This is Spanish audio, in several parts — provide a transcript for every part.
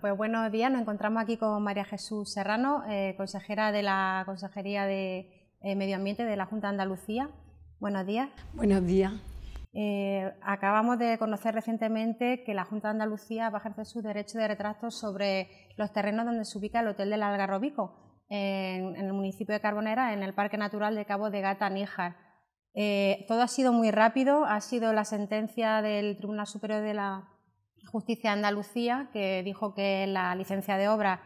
Pues buenos días. Nos encontramos aquí con María Jesús Serrano, eh, consejera de la Consejería de eh, Medio Ambiente de la Junta de Andalucía. Buenos días. Buenos días. Eh, acabamos de conocer recientemente que la Junta de Andalucía va a ejercer su derecho de retraso sobre los terrenos donde se ubica el Hotel del Algarrobico, en, en el municipio de Carbonera, en el Parque Natural de Cabo de Gata, Níjar. todo ha sido muy rápido, ha sido la sentencia del Tribunal Superior de la Justicia de Andalucía, que dijo que la licencia de obra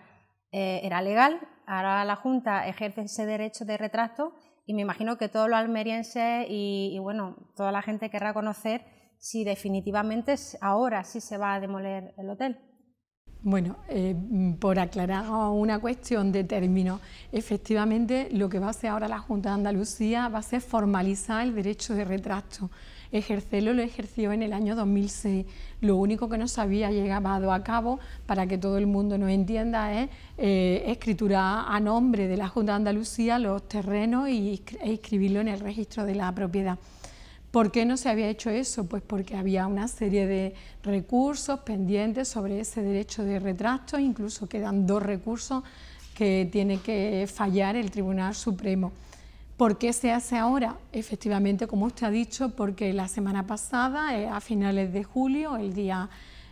eh, era legal. Ahora la Junta ejerce ese derecho de retracto y me imagino que todos los almerienses y, bueno, toda la gente querrá conocer si definitivamente ahora sí se va a demoler el hotel. Bueno, eh, por aclarar una cuestión de término, efectivamente lo que va a hacer ahora la Junta de Andalucía va a ser formalizar el derecho de retracto. Ejercerlo lo ejerció en el año 2006. Lo único que no se había llevado a cabo, para que todo el mundo nos entienda, es eh, escriturar a nombre de la Junta de Andalucía los terrenos y, e inscribirlo en el registro de la propiedad. ¿Por qué no se había hecho eso? Pues porque había una serie de recursos pendientes sobre ese derecho de retracto, incluso quedan dos recursos que tiene que fallar el Tribunal Supremo. ¿Por qué se hace ahora? Efectivamente, como usted ha dicho, porque la semana pasada, eh, a finales de julio, el día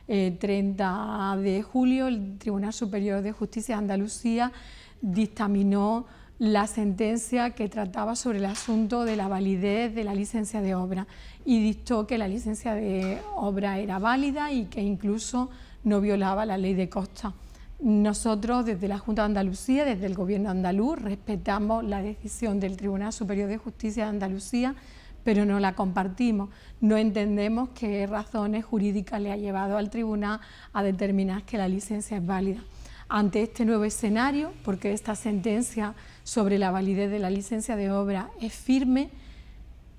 30 eh, de julio, el Tribunal Superior de Justicia de Andalucía dictaminó la sentencia que trataba sobre el asunto de la validez de la licencia de obra y dictó que la licencia de obra era válida y que incluso no violaba la ley de costa. Nosotros desde la Junta de Andalucía, desde el Gobierno andaluz, respetamos la decisión del Tribunal Superior de Justicia de Andalucía, pero no la compartimos. No entendemos qué razones jurídicas le ha llevado al tribunal a determinar que la licencia es válida. Ante este nuevo escenario, porque esta sentencia sobre la validez de la licencia de obra es firme,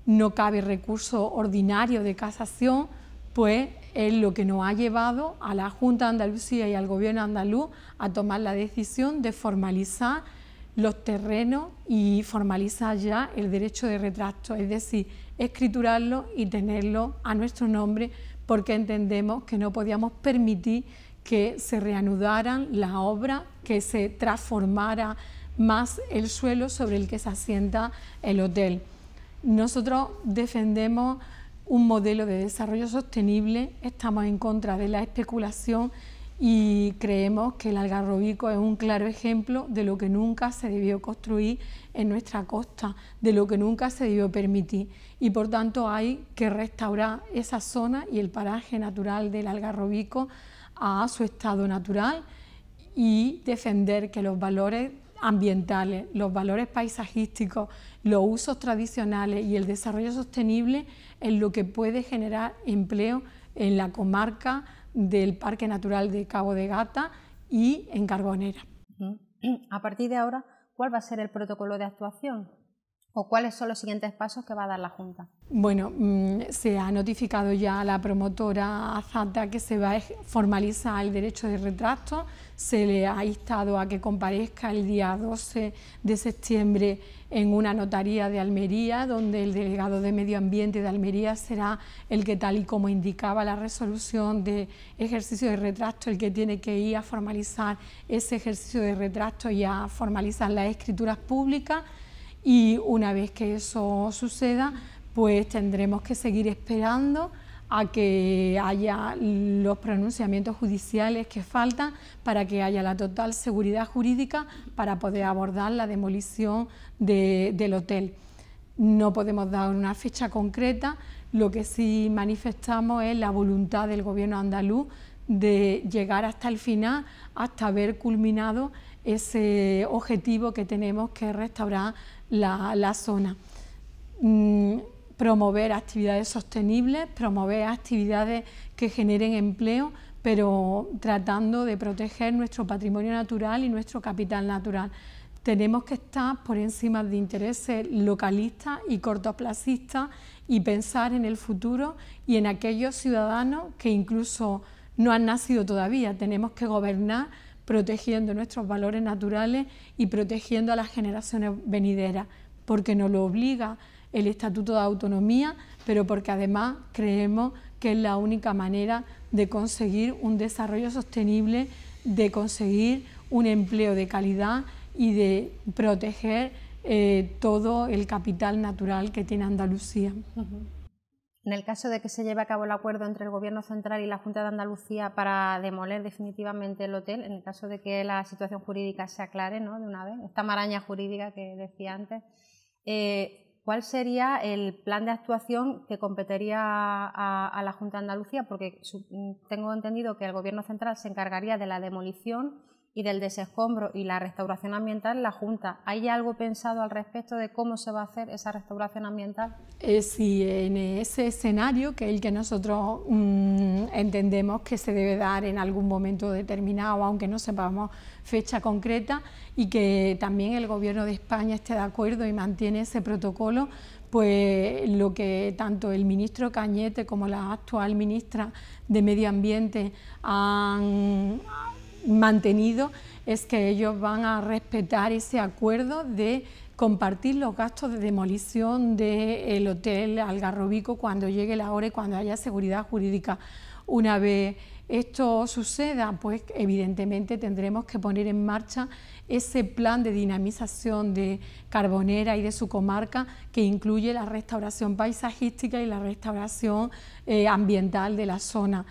no cabe recurso ordinario de casación, pues es lo que nos ha llevado a la Junta de Andalucía y al Gobierno andaluz a tomar la decisión de formalizar los terrenos y formalizar ya el derecho de retracto, es decir, escriturarlo y tenerlo a nuestro nombre porque entendemos que no podíamos permitir que se reanudaran las obras, que se transformara más el suelo sobre el que se asienta el hotel. Nosotros defendemos un modelo de desarrollo sostenible, estamos en contra de la especulación y creemos que el Algarrobico es un claro ejemplo de lo que nunca se debió construir en nuestra costa, de lo que nunca se debió permitir y por tanto hay que restaurar esa zona y el paraje natural del Algarrobico a su estado natural y defender que los valores ambientales, los valores paisajísticos, los usos tradicionales y el desarrollo sostenible en lo que puede generar empleo en la comarca del Parque Natural de Cabo de Gata y en Carbonera. A partir de ahora, ¿cuál va a ser el protocolo de actuación? o cuáles son los siguientes pasos que va a dar la Junta? Bueno, mm, se ha notificado ya a la promotora Azata que se va a formalizar el derecho de retracto, se le ha instado a que comparezca el día 12 de septiembre en una notaría de Almería, donde el delegado de Medio Ambiente de Almería será el que, tal y como indicaba la resolución de ejercicio de retracto, el que tiene que ir a formalizar ese ejercicio de retracto y a formalizar las escrituras públicas y una vez que eso suceda, pues tendremos que seguir esperando a que haya los pronunciamientos judiciales que faltan para que haya la total seguridad jurídica para poder abordar la demolición del hotel. No podemos dar una fecha concreta, lo que sí manifestamos es la voluntad del gobierno andaluz de llegar hasta el final, hasta haber culminado ese objetivo que tenemos que restaurar la, zona. Mm, promover actividades sostenibles, promover actividades que generen empleo, pero tratando de proteger nuestro patrimonio natural y nuestro capital natural. Tenemos que estar por encima de intereses localistas y cortoplacistas y pensar en el futuro y en aquellos ciudadanos que incluso no han nacido todavía. Tenemos que gobernar protegiendo nuestros valores naturales y protegiendo a las generaciones venideras, porque nos lo obliga el Estatuto de Autonomía, pero porque además creemos que es la única manera de conseguir un desarrollo sostenible, de conseguir un empleo de calidad y de proteger eh, todo el capital natural que tiene Andalucía. En el caso de que se lleve a cabo el acuerdo entre el Gobierno Central y la Junta de Andalucía para demoler definitivamente el hotel, en el caso de que la situación jurídica se aclare ¿no? de una vez, esta maraña jurídica que decía antes, eh, ¿cuál sería el plan de actuación que competiría a, a la Junta de Andalucía? Porque tengo entendido que el Gobierno Central se encargaría de la demolición y del desescombro y la restauración ambiental la Junta. ¿Hay algo pensado al respecto de cómo se va a hacer esa restauración ambiental? Es eh, sí, en ese escenario, que es el que nosotros mm, entendemos que se debe dar en algún momento determinado, aunque no sepamos fecha concreta, y que también el Gobierno de España esté de acuerdo y mantiene ese protocolo, pues lo que tanto el ministro Cañete como la actual ministra de Medio Ambiente han mantenido es que ellos van a respetar ese acuerdo de compartir los gastos de demolición del hotel Algarrobico cuando llegue la hora y cuando haya seguridad jurídica. Una vez esto suceda, pues evidentemente tendremos que poner en marcha ese plan de dinamización de Carbonera y de su comarca que incluye la restauración paisajística y la restauración eh, ambiental de la zona.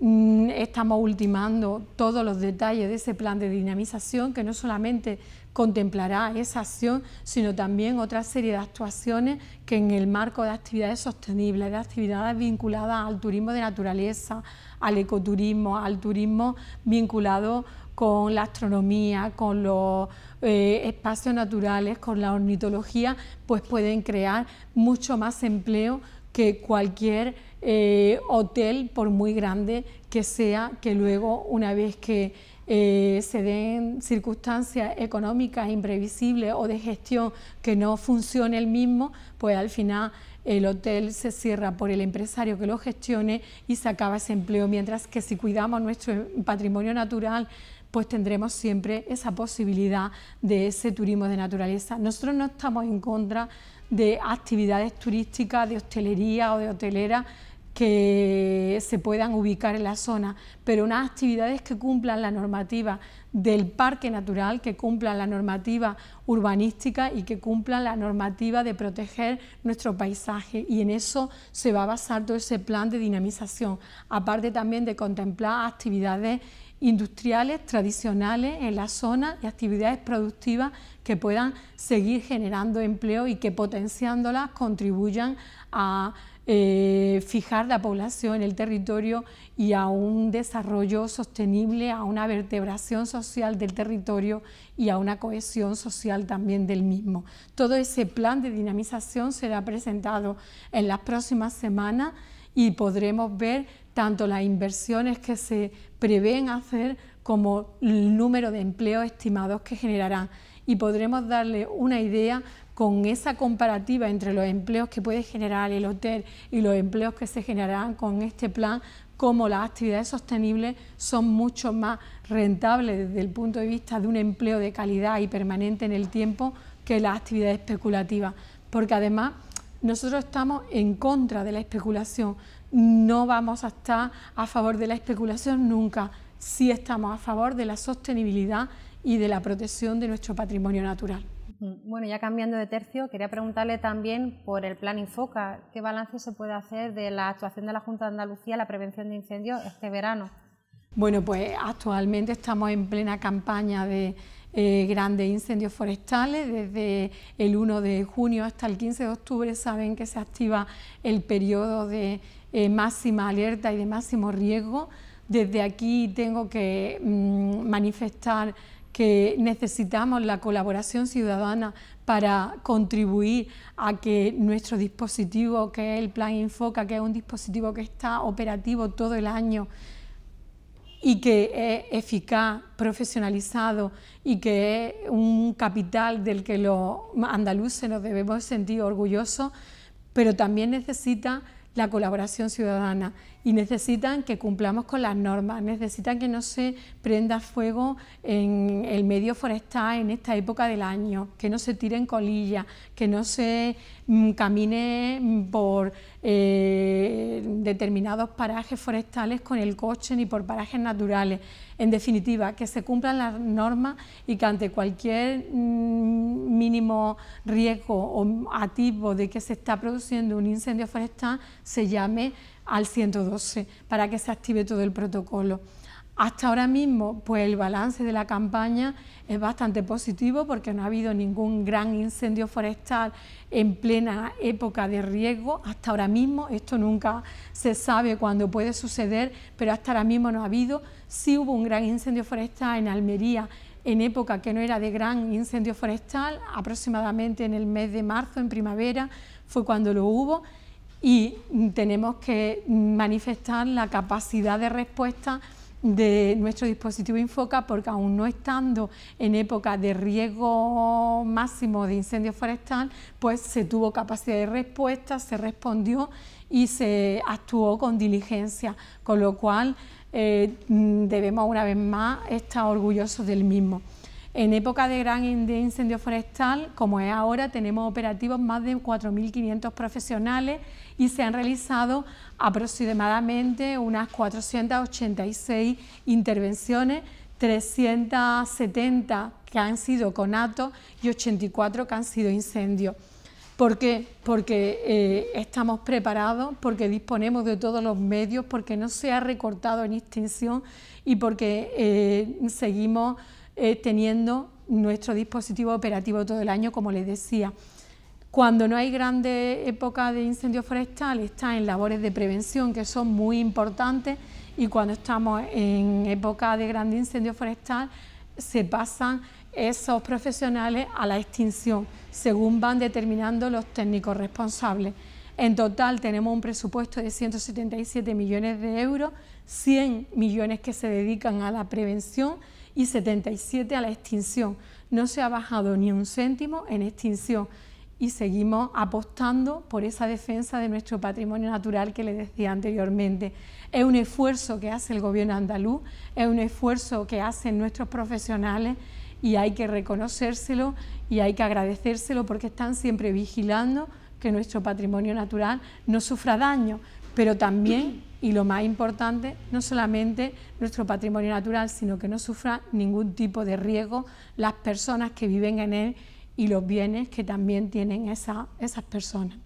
Mm, estamos ultimando todos los detalles de ese plan de dinamización que no solamente contemplará esa acción, sino también otra serie de actuaciones que en el marco de actividades sostenibles, de actividades vinculadas al turismo de naturaleza, al ecoturismo, al turismo vinculado con la astronomía, con los eh, espacios naturales, con la ornitología, pues pueden crear mucho más empleo que cualquier eh, hotel, por muy grande que sea, que luego una vez que eh, se den circunstancias económicas imprevisibles o de gestión que no funcione el mismo, pues al final el hotel se cierra por el empresario que lo gestione y se acaba ese empleo, mientras que si cuidamos nuestro patrimonio natural, pues tendremos siempre esa posibilidad de ese turismo de naturaleza. Nosotros no estamos en contra de actividades turísticas, de hostelería o de hotelera que se puedan ubicar en la zona, pero unas actividades que cumplan la normativa del parque natural, que cumplan la normativa urbanística y que cumplan la normativa de proteger nuestro paisaje. Y en eso se va a basar todo ese plan de dinamización, aparte también de contemplar actividades industriales tradicionales en la zona y actividades productivas que puedan seguir generando empleo y que potenciándolas contribuyan a eh, fijar la población en el territorio y a un desarrollo sostenible, a una vertebración social del territorio y a una cohesión social también del mismo. Todo ese plan de dinamización será presentado en las próximas semanas y podremos ver tanto las inversiones que se prevén hacer como el número de empleos estimados que generarán y podremos darle una idea con esa comparativa entre los empleos que puede generar el hotel y los empleos que se generarán con este plan, como las actividades sostenibles son mucho más rentables desde el punto de vista de un empleo de calidad y permanente en el tiempo que las actividades especulativas, porque además nosotros estamos en contra de la especulación no vamos a estar a favor de la especulación nunca, sí estamos a favor de la sostenibilidad y de la protección de nuestro patrimonio natural. Bueno, ya cambiando de tercio, quería preguntarle también por el plan Infoca. ¿Qué balance se puede hacer de la actuación de la Junta de Andalucía en la prevención de incendios este verano? Bueno, pues actualmente estamos en plena campaña de eh, grandes incendios forestales. Desde el 1 de junio hasta el 15 de octubre saben que se activa el periodo de eh, máxima alerta y de máximo riesgo. Desde aquí tengo que mm, manifestar que necesitamos la colaboración ciudadana para contribuir a que nuestro dispositivo, que es el Plan Infoca, que es un dispositivo que está operativo todo el año y que es eficaz, profesionalizado y que es un capital del que los andaluces nos debemos sentir orgullosos, pero también necesita la colaboración ciudadana y necesitan que cumplamos con las normas, necesitan que no se prenda fuego en el medio forestal en esta época del año, que no se tiren colillas, que no se mm, camine mm, por eh, determinados parajes forestales con el coche ni por parajes naturales. En definitiva, que se cumplan las normas y que ante cualquier mm, mínimo riesgo o atisbo de que se está produciendo un incendio forestal, se llame al 112 para que se active todo el protocolo. Hasta ahora mismo, pues el balance de la campaña es bastante positivo porque no ha habido ningún gran incendio forestal en plena época de riesgo. Hasta ahora mismo, esto nunca se sabe cuándo puede suceder, pero hasta ahora mismo no ha habido. Sí hubo un gran incendio forestal en Almería en época que no era de gran incendio forestal, aproximadamente en el mes de marzo, en primavera, fue cuando lo hubo y tenemos que manifestar la capacidad de respuesta de nuestro dispositivo Infoca porque aún no estando en época de riesgo máximo de incendio forestal, pues se tuvo capacidad de respuesta, se respondió y se actuó con diligencia, con lo cual eh, mm, debemos una vez más estar orgullosos del mismo. En época de gran incendio forestal, como es ahora, tenemos operativos más de 4.500 profesionales y se han realizado aproximadamente unas 486 intervenciones, 370 que han sido conatos y 84 que han sido incendios. ¿Por qué? Porque eh, estamos preparados, porque disponemos de todos los medios, porque no se ha recortado en extinción y porque eh, seguimos eh, teniendo nuestro dispositivo operativo todo el año, como les decía. Cuando no hay grande época de incendio forestal, está en labores de prevención, que son muy importantes, y cuando estamos en época de grande incendio forestal, se pasan esos profesionales a la extinción, según van determinando los técnicos responsables. En total tenemos un presupuesto de 177 millones de euros, 100 millones que se dedican a la prevención y 77 a la extinción. No se ha bajado ni un céntimo en extinción y seguimos apostando por esa defensa de nuestro patrimonio natural que le decía anteriormente. Es un esfuerzo que hace el gobierno andaluz, es un esfuerzo que hacen nuestros profesionales y hay que reconocérselo y hay que agradecérselo porque están siempre vigilando que nuestro patrimonio natural no sufra daño, pero también, y lo más importante, no solamente nuestro patrimonio natural, sino que no sufra ningún tipo de riesgo las personas que viven en él y los bienes que también tienen esas personas.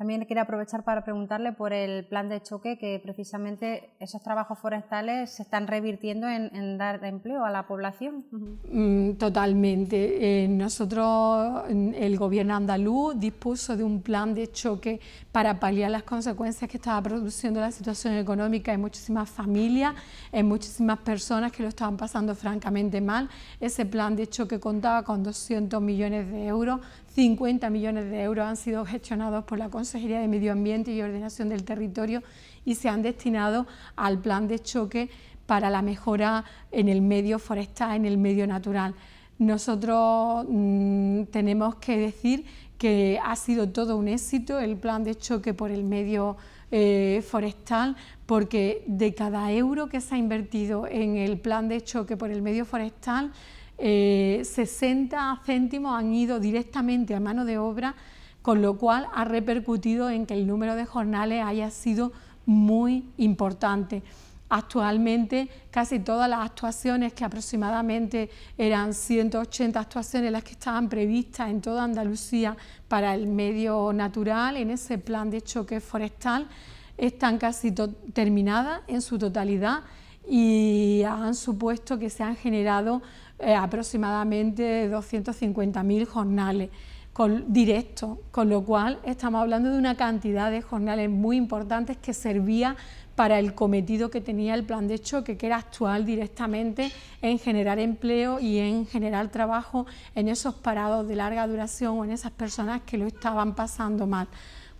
También quería aprovechar para preguntarle por el plan de choque, que precisamente esos trabajos forestales se están revirtiendo en, dar empleo a la población. Mm, totalmente. Eh, nosotros, el gobierno andaluz dispuso de un plan de choque para paliar las consecuencias que estaba produciendo la situación económica en muchísimas familias, en muchísimas personas que lo estaban pasando francamente mal. Ese plan de choque contaba con 200 millones de euros 50 millones de euros han sido gestionados por la Consejería de Medio Ambiente y Ordenación del Territorio y se han destinado al plan de choque para la mejora en el medio forestal, en el medio natural. Nosotros mm, tenemos que decir que ha sido todo un éxito el plan de choque por el medio eh, forestal, porque de cada euro que se ha invertido en el plan de choque por el medio forestal, 60 eh, céntimos han ido directamente a mano de obra, con lo cual ha repercutido en que el número de jornales haya sido muy importante. Actualmente casi todas las actuaciones, que aproximadamente eran 180 actuaciones las que estaban previstas en toda Andalucía para el medio natural, en ese plan de choque forestal, están casi terminadas en su totalidad y han supuesto que se han generado eh, aproximadamente 250.000 jornales directos, con lo cual estamos hablando de una cantidad de jornales muy importantes que servía para el cometido que tenía el plan de choque, que era actuar directamente en generar empleo y en generar trabajo en esos parados de larga duración o en esas personas que lo estaban pasando mal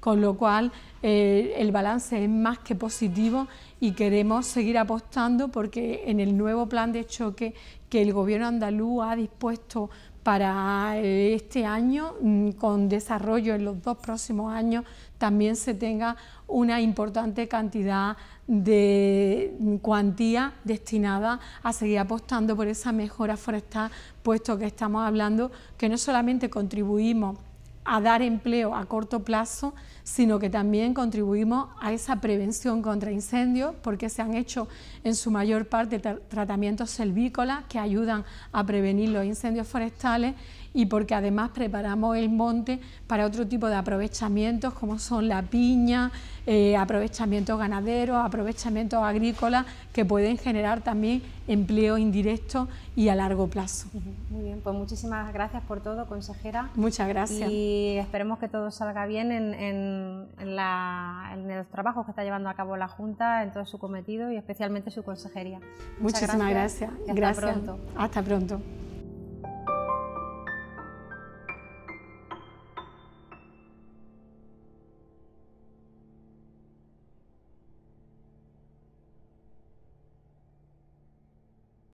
con lo cual eh, el balance es más que positivo y queremos seguir apostando porque en el nuevo plan de choque que el gobierno andaluz ha dispuesto para eh, este año, mm, con desarrollo en los dos próximos años, también se tenga una importante cantidad de mm, cuantía destinada a seguir apostando por esa mejora forestal, puesto que estamos hablando que no solamente contribuimos a dar empleo a corto plazo, sino que también contribuimos a esa prevención contra incendios, porque se han hecho en su mayor parte tratamientos selvícolas que ayudan a prevenir los incendios forestales y porque además preparamos el monte para otro tipo de aprovechamientos como son la piña, eh, aprovechamientos ganaderos, aprovechamientos agrícolas que pueden generar también empleo indirecto y a largo plazo. Muy bien, pues muchísimas gracias por todo, consejera. Muchas gracias. Y esperemos que todo salga bien en, los trabajos que está llevando a cabo la Junta, en todo su cometido y especialmente su consejería. muchísimas gracias. gracias. Hasta pronto.